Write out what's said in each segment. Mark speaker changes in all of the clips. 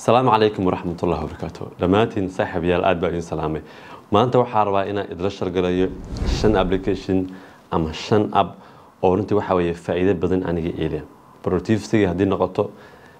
Speaker 1: asalaamu calaykum waraxmatullahi wabarakaatu dhammaantiin saaxiibayaal aad baa idin salaamay maanta waxaa rabaa inaan idla shargalayo shan application ama shan app oo runtii waxaa weeye faa'iido badan aniga eelia productivitygay haddii noqoto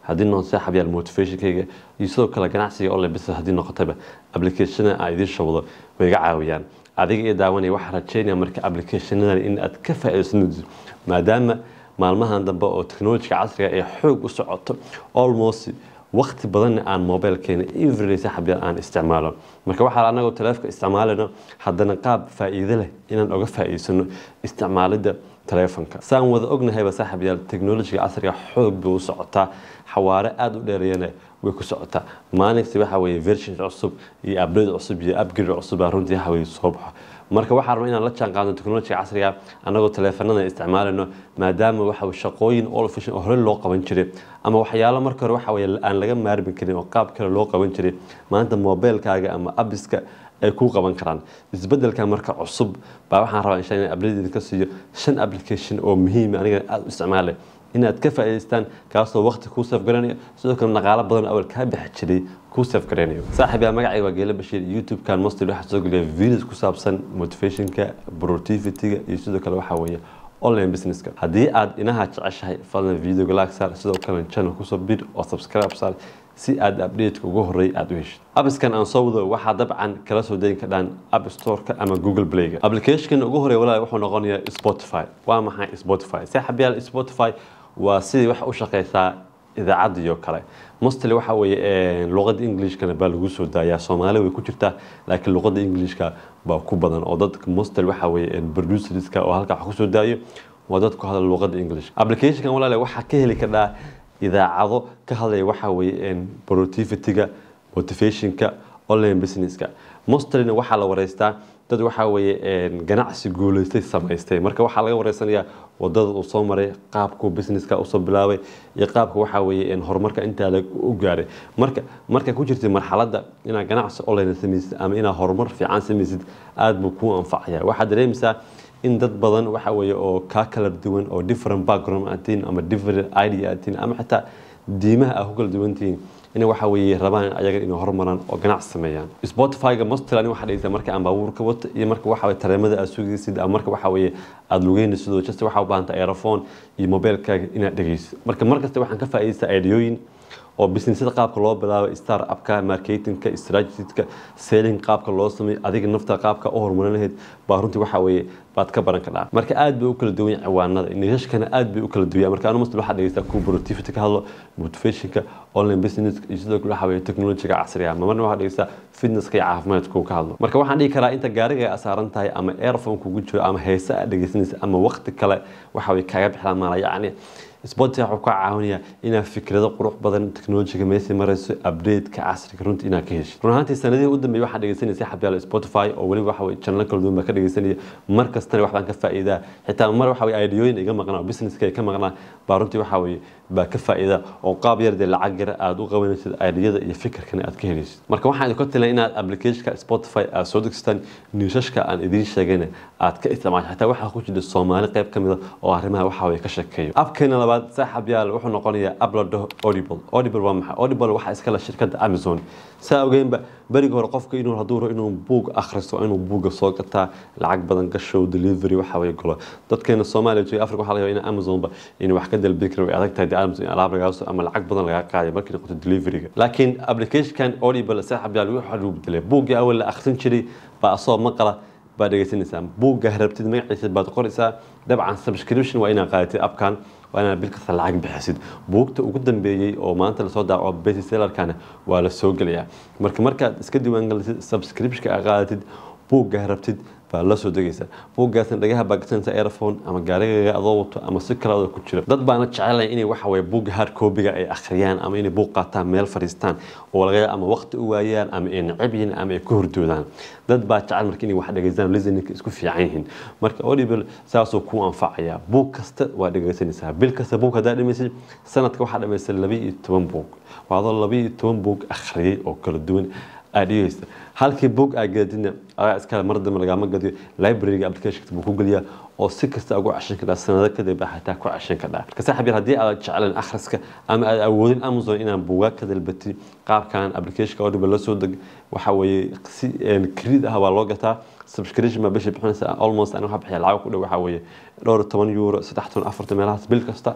Speaker 1: haddii noqoto saaxiibayaal motivationkayga iyo sidoo kale ganacsiga online business haddii noqotaba applicationada aan idiin shawdo way iga caawiyaan adiga ee daawanaya waxaa rajeynaya marka applicationadan in aad ka faa'iidaysanayso maadaama maalmahan dambe oo technologiga casriga ah ee xoog u socoto almost wakti badanna aan mobilkeena every saxab aan isticmaalo marka waxaa anagoo taleefka isticmaalayno haddana qaab faa'iido leh inaan oga faa'iidsano isticmaalidda taleefonka saan wada ognahayba saaxib yaal casriga xoog bay u xawaare aada u dheereeyana way ku socotaa maalinksi waxaa weeye versions cusub iyo abdad cusub iyo abgir cusubaa runtii waxaa weye soo baxa marka waxaan rabnaa inaan la jaan qaadno technolojiga casriga annagoo taleefanada isticmaalayno maadaama waxa shaqooyin all fashion oo horey loo qaban jiray ama waxyaalo marka hore waxa aan laga maarmi karin oo qaab kale loo qaban jiray maanta mobeelkaaga ama abiska ay ku qaban karaan isbedelka marka cusub baa waxaan rabaa insha in abridi ka siiyo shan application oo muhiima ah aniga aada u isticmaalay inaad ka faa'idaystaan kaasoo waqti kuu safgaranayo sidoo kale dhaqaalo badan awal kaa bixi jiray kuu safgaranayo saaxiib yaa magacayga waa geela bashiir youtube-kan mostly waxaa soo geliya videos ku saabsan motivationka productivity-ga iyo sidoo kale waxaa weeye online businesska haddii aad inaha jeceshahay fadlan videoga laag saar sidoo kale channel kusoo bir oo subscribe saar si aad update ugu horreey aad u hesho abskan aan soo wado waxaa dabcan kala soo dayn kadhaan app store-ka ama google play-ga application ugu horreey walaal wuxuu noqonayaa spotify waa maxay spotify saaxiib spotify waa sidii wax u shaqaysaa idaacadiyo kale mostly waxa weeye eh, luqadda englishkana baa lagu soo daayaa soomaali way ku jirtaa laakiin luqadda englishka baa ku badan oo dadka mostly waxa weeye eh, producerska oo halka wax ku soo daayo waa dad ku hadla luqadda englishka applicationkan walaale waxaa ka heli kardhaa idaacado ka hadlaya waxa weeye eh, productivity-ga motivationka online businesska mostlyna waxaa la wareystaa dad waxaa weye ganacsi guulaystay samaystay marka waxaa laga wareysanayaa wadada uu soo maray qaabkuu businesska usoo bilaabay iyo qaabka waxaa weye horumarka intaa u gaaray marka markaa ku jirta marxaladda inaad ganacsi online samaysid ama inaad horumar fiican samaysid aada buu kuu anfacaya waxaad dareemaysaa in dad badan waxa weye oo kaa kala duwan oo different background atiin ama different idea atiin ama xitaa diimaha aad ah ku kala duwantihiin ina waxa weeye rabaan ayaga inay hormaraan oo ganac sameeyaan spotifyga ga ani waxaa dhegeysaa marka aan baabuurka wato iyo marka waxa tareemada aad sugaysid ama marka waxa weye aada lugeynaysid oo just waxaa u baahanta aerophone iyo mobeelkaaga inaad dhegeysid marka mar markasta waxaan ka faa'idaysaa aidiyooyin oo businesada qaabka loo bilaabo star apka marketingka strategidka selling qaabka loo sameeyo adiga nafta qaabka u horumarin lahayd baa runtii waxa weeye baad ka baran kadhaa marka aad bay u kala duwan ciwaanada niishashkana aad bay u kala duwan marka anumast waxaa dhegeystaa kuwa productivity ka hadlo motivationka online business sidoo kale waxa weeye technologyga casriga ah. mamarna waxaa dhegeystaa fitnesska iyo caafimaadka ka hadlo marka waxaan dhihi karaa inta gaariga ay saaran tahay ama airphone kugu jiro ama heese aad dhegeysanaysa ama waqti kale waxa way kaga bixlaan maala yacni sportia wuxuu ka caawinayaa inaad fikrado qurux badan technolojiga meesha marayso update casriga runtii inaad ka hesho run ahaantii sanadihii u dambeeyay waxaan dhegeysanaysay xabyaal ah spotify oo weliba waxa weye channel kala duwan baa ka dhegeysanaya mar kastana wax baan ka faa'iidaa xitaa mar waxa weye ideoyin iga maqnaa businesska ay ka maqnaa baa runtii waxa weye baa ka faa'iida oo qaab yar dee lacag yar aad u qabanaysid aydiyada iyo fikirkana aad ka helaysid marka waxaan idinka talin inaad applicationka spotify aad soo degstaan niishashka aan idiin sheegayna aad ka isticmaasho xataa waxaa ku jira soomaali qayb ka mida ah oo arrimaha waxa ka sheekeeyo abkeena labaad saaxab wuxuu noqonayaa abladho audible audible waa maxay audible waxaa iskala shirkadda amazon saa ogeynba beriga hore qofka inuu hadduu rabo inuu buug akhristo inuu buugga soo gataa lacag badan gashow delivery waxa golo dadkeena soomaaliya jooga afrika waxaa laga yaabaa in amazonba in wax ka dalbi kara way adag tahay alaab ama lacag badan lagaa qaaday markay noqoto deliveriga laakiin applicationkan audible saaxabyaa lagu xaruub dilay buuggii awal la akhrin jiray baa asoo maqala baad dhegeysanaysaa buugga harabtid magaciisa baad qoraysaa dabcan subscription waa inaad qaadatid abkan waa bil kasta lacag bixisid buugta ugu dambeeyey oo maanta lasoo daaco bestsellerkana waa la soo gelayaa marka markaad iska diiwaangelisid subscriptionka aad qaadatid buugga harabtid baa la soo degaysa buuggaasna dhagaha baagsanaysa airphone ama gaarigaaga adoo wato ama si kale ku jira dad baana jecelayn inay waxa buugga hard copyga ay akhriyaan ama inay buug qaataan meel fadhiistaan oo laga ama waqti u waayaan ama ay necab yihiin ama ay ku hordoodaan dad baa jecel marka inay wax dhegaystaan listeninka isku fiican yihiin marka audible saasuu kuu anfacayaa buug kasta waa dhegaysanaysaa bil kasta buug haddaa dhamaysay sanadka waxaa dhamaysay laba toban buug waa adoo toban buug akhriyay oo kala duwan adhigeysa halkii bog aagaadina iskale mar dambe lagama gadiyo library applicationka buu ku geliyaa oo si kasta ugu cashan kadhaa sanado kadib xataa ah ku cashan kadhaa marka saaxiibyar haddii aad jecleen akhriska ama aad awoodin amazon inaad buugaa ka dalbatin qaabkan applicationka oo dhiba la deg waxa weeye si kariid ah waa loo gataa subscription baa bisha bixinaysa almost aniga waxaa bixiya lacag ku dhow waxaa weeye dhowr toban euro saddex toban afartan meelahaas bil kasta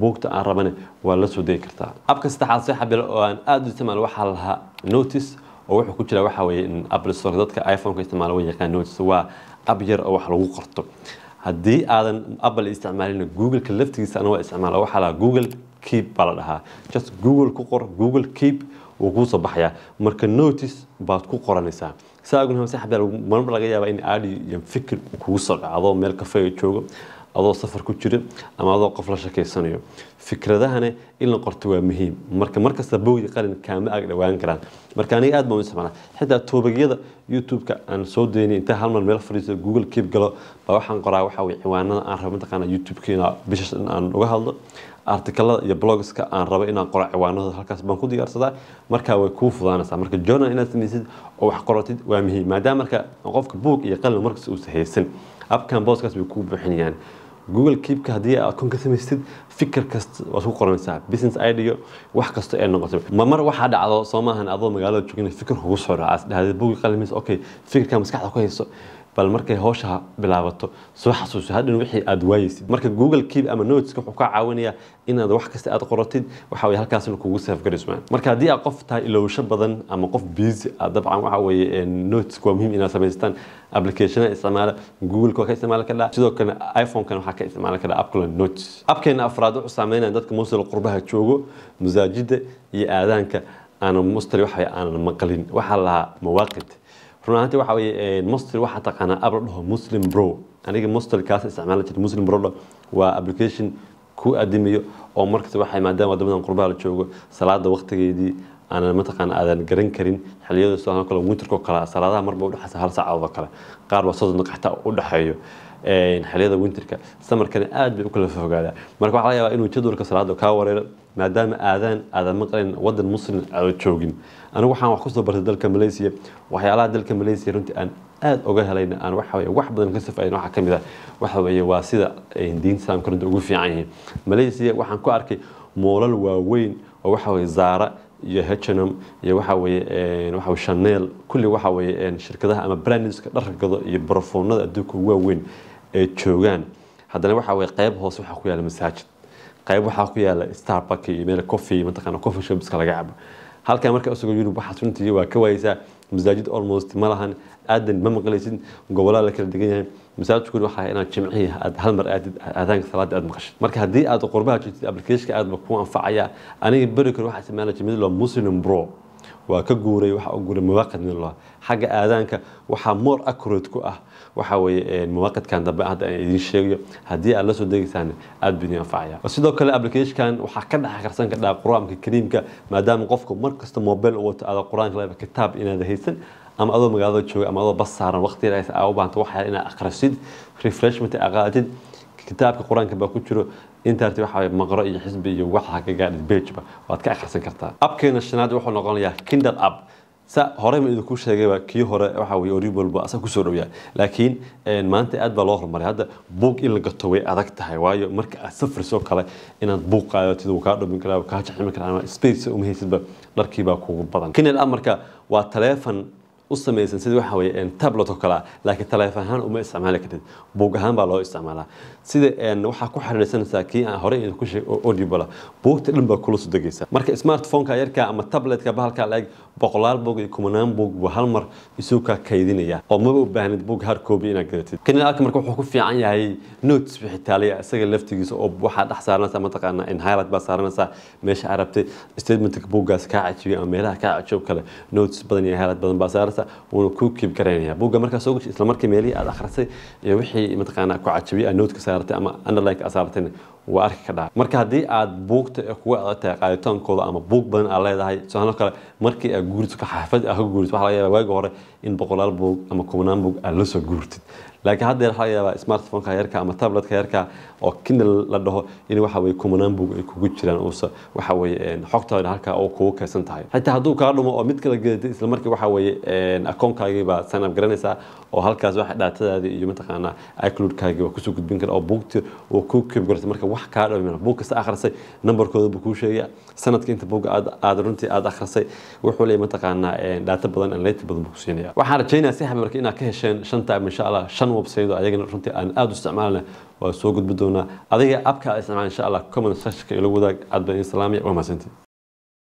Speaker 1: buugta aan rabane waa la soo degi kartaa abka saddexaad saaxiibyar oo aan aada u isticmaal waxaa lahaa notice oo wuxuu ku jira waxa weye in applstore dadka iphoneka isticmaala wa yaqaanots waa ab yar oo wax lagu qorto haddii aadan apple isticmaalin googleka laftigiisa ana isticmaala waxaa lahaa google keep baa la dhahaa just google ku qor google keep wuu kuu soo baxayaa marka notice baad ku qoranaysaa saa ognahay masaxbaa marmar laga yaabaa in aadi iyo fikir kugu soo dhacdo meel kafeega joogo adoo safar ku jira ama adoo qof la shakeysanayo fikradahane in la qorto waa muhiim marka markasta bowdi qalin kaama ag dhawaan karaan marka aniga aad baan u xitaa toobagyada youtube-ka aan soo daynay intaa halmar meel fadhiisto google keep galo baa waxaan qoraa waxa ciwaanada aan rabo mataqaana youtube-ka inaa bishas in aan uga hadlo artikalada iyo blogska aan rabo inaan qoro ciwaanahooda halkaas baan ku diyaarsadaa markaa way kuu fudaanaysaa marka journal inaad samaysid oo wax qoratid waa muhiim maadaama marka qofka buug iyo qalin markasta uusa haysan abkan booskaas bay kuu buuxinayaan google kiibka haddii aad kon ka samaystid fikir kasta waad ku qoranaysaa business idea wax kasta ee noqoto ma mar waxaa dhacdo soo maahan adoo magaalada joogina fikir kugu soo dhaca is dhahda bogi qalimiis okay fikirkaa maskaxda ku hayso bal markay howsha bilaabato soo xasuuso hadhan wixii aada waayeysid marka google kiib ama noteska wuxuu kaa caawinayaa inaad wax kasta aad qoratid waxa wey halkaasna kugu safgaraysmaan marka haddii aad qof tahay ilowsho badan ama qof busy aad dabcan waxa weeye eh, notesk waa muhiim inaad samaystaan applicationada isticmaala google waa ka isticmaali kardhaa sidoo kale iphone waxaa ka isticmaali kardhaa appkula notes abkeena afraad wuxuu saameynaya dadka musil qurbaha joogo masaajida iyo aadaanka aanan mustali waxa aanan maqalin waxaa lahaa mawaaqid runahaanti waxa weye mostel waxaa taqaanaa abla dhaho muslim bro aniga mostelkaas isticmaali jiray muslim bro waa application ku adimayo oo markasta waxay maadaama waddamadan qurbaha la joogo salaada waqtigeedii aanan mataqaan aadan garan karin xiliyada sidoo kale winterkoo kale salaadaha marba udhexaysa hal saacadoo kale qaar baa soddon qaxta u dhexeeyo xiliyada winterka samarkana aad bay u kala fogaadaan marka waxaa laga yaabaa inuu jadwalka salaada kaa wareero maadaama aadaan aadan maqlayn wadan muslim aada ah joogin anigu waxaan wax kusoo bartay dalka malaysia waxyaalaha dalka malaysia runtii aan aad oga helayna aan waxaweye wax badan ka safayn waxaa ka mid ah waxa waa sida diinta islaamka runta ugu fiican yihiin malaysia waxaan ku arkay moolal waaweyn oo waxa zaara iyo hm iyo waxa weye waxa chanel kulli waxa shirkadaha ama brandeska dharka gado iyo barafoonada adduunka ugu waaweyn ay joogaan haddana waxa weye qeyb hoose waxaa ku yaala masaajid qeyb waxaa ku yaala starbuck iyo meel coffee mataqana coffee shopska laga cabo halkan marka isagoo yurub waxaad runtii waa ka waayeysaa masaajid almost ma lahan aadan ma maqlaysid gobolaa la kala degan yahay masaajidkuna waxaa inaad jimciya aad hal aadid aadaanka salaada aad maqashid marka haddii aad qurbaha joogtid applicationka aad ku anfacaya aniga beri kore waxaa isticmaala jimcida loo muslim bro waa ka guuray waxa u guuray mawaaqid xagga aadaanka waxaa more accurate ku ah waxa weeye dambe hadda aan idiin sheegayo haddii aad la soo degaysaan aad buu idin anfacaya sidoo kale applicationkan waxaa ka dhex karsan ka dhaha qur-aanka kariimka maadaama qofku mar kasta mobile u wato aada qur-aanka laba kitaab inaad haysan ama adoo magaalada jooga ama adoo bas saaran waqti u baahanta waxaa inaad akhrisid refreshment aqaatid kitaabka qur-aanka baa ku jiro intaarti waxaa maqro iyo xisbi iyo waxaa ka gaadhid bejba waad ka akhrisan kartaa abkeena shanaad wuxuu noqonayaa kindle app sa hore ma idinku sheegayba kii hore waxa weye oribalba asaga kusoo dhowyaa laakiin maanta aad baa loo horumaray hadda buug in la gato way adag tahay waayo marka aad safrisoo kale inaad buug qaadatid wuu kaa dhumin karaa kaa jaximi karaa ama space uma haysidba dharkiibaa kugu badan kindle app marka waa taleefon u samaysan sida waxa weeye tablet oo kalea laakiin taleefan ahaan uma isticmaali kartid buug ahaan baa loo isticmaalaa sida waxaa ku xiriirsanaysaa kii aan horey idinku sheegay audiobola buugta dhan baa kula soo marka smartphoneka yarka ama tabletka bahalka leeg boqolaal buug iyo kumanaan buug buu hal mar isuu kaa kaydinaya oo maba u baahnid buug hard copy inaad gadatid kani alka marka wuxuu ku fiican yahay notes wixitaaliya isaga laftigiisa oo waxaa dhex saaranaysaa mataqaana in baa saaranaysaa meesha aad rabtay statementka buuggaas kaa cajibiya ama meelaha kaa cajiyo kale notes badan iyo highlight badan baa saaranaysa markaasa wuuna ku kibgaraynaya buugga markaa islamarkii meelihii aad akhrisay iyo wixii mataqaanaa ku cajabiyey aad nootka saartay ama underline aad saartayna waa arki ka dhaca marka haddii aad buugta kuga adag tahay ama buug badan aad leedahay sidoo kale markii aad guurto xaafad aad ka guurto waxa laga yaabaa waagi hore in boqolaal buug ama kubnaan buug aad la soo guurtid laakiin haddeer waxaa yaabaa uh, smartphoneka yarka ama tabletka yarka oo kindle la dhaho in waxa weye ay kugu jiraan uusa waxa xogtaada halkaa oo kugu kaysan tahay xitaa hadduu kaa dhumo oo mid kala gedatay isla markii akoonkaagii baa sign garanaysaa oo halkaas waxa dhaatadaadii iyo mataqaanaa icloudkaagii waa kusoo gudbin kara oo buugti oo kuu kibgartay marka wax kaa dhawimina buug kasta akhrisay nambarkooda buu kuu sheegaya sanadka inta buugga aad runtii aad akhrisay wuxuu leeyahay mataqaanaa dhaato badan analyti badan buu ku waxaan rajaynaya si habay marka inaad ka hesheen shanta ama insha allah shan website ayagana runtii aan aada u isticmaalna waa soo gudbi doonaa adiga abka isticmaal insha allah comment seshka ilo wadaag aad ba islaamiya waa mahadsantii